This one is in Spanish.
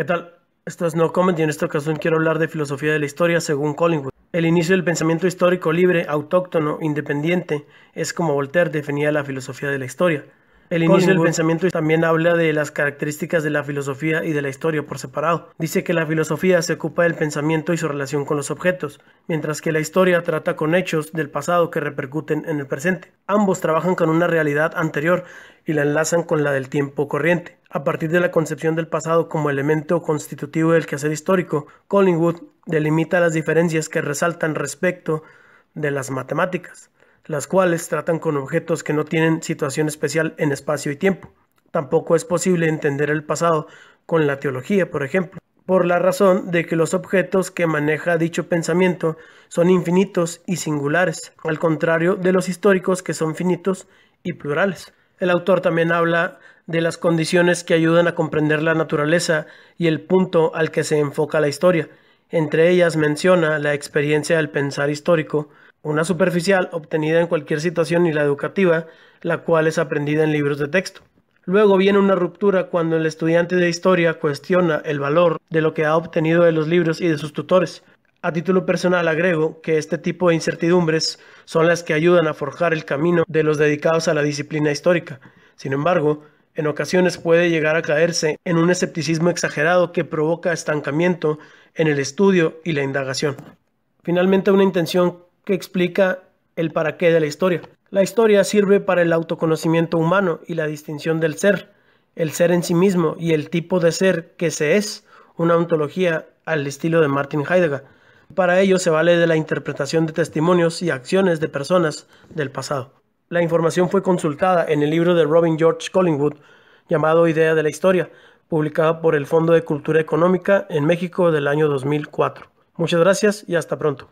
¿Qué tal? Esto es No Comment y en esta ocasión quiero hablar de filosofía de la historia según Collingwood. El inicio del pensamiento histórico libre, autóctono, independiente, es como Voltaire definía la filosofía de la historia. El inicio del pensamiento también habla de las características de la filosofía y de la historia por separado. Dice que la filosofía se ocupa del pensamiento y su relación con los objetos, mientras que la historia trata con hechos del pasado que repercuten en el presente. Ambos trabajan con una realidad anterior y la enlazan con la del tiempo corriente a partir de la concepción del pasado como elemento constitutivo del quehacer histórico, Collingwood delimita las diferencias que resaltan respecto de las matemáticas, las cuales tratan con objetos que no tienen situación especial en espacio y tiempo. Tampoco es posible entender el pasado con la teología, por ejemplo, por la razón de que los objetos que maneja dicho pensamiento son infinitos y singulares, al contrario de los históricos que son finitos y plurales. El autor también habla de las condiciones que ayudan a comprender la naturaleza y el punto al que se enfoca la historia. Entre ellas menciona la experiencia del pensar histórico, una superficial obtenida en cualquier situación y la educativa, la cual es aprendida en libros de texto. Luego viene una ruptura cuando el estudiante de historia cuestiona el valor de lo que ha obtenido de los libros y de sus tutores, a título personal agrego que este tipo de incertidumbres son las que ayudan a forjar el camino de los dedicados a la disciplina histórica. Sin embargo, en ocasiones puede llegar a caerse en un escepticismo exagerado que provoca estancamiento en el estudio y la indagación. Finalmente, una intención que explica el para qué de la historia. La historia sirve para el autoconocimiento humano y la distinción del ser, el ser en sí mismo y el tipo de ser que se es, una ontología al estilo de Martin Heidegger para ello se vale de la interpretación de testimonios y acciones de personas del pasado. La información fue consultada en el libro de Robin George Collingwood llamado Idea de la Historia, publicado por el Fondo de Cultura Económica en México del año 2004. Muchas gracias y hasta pronto.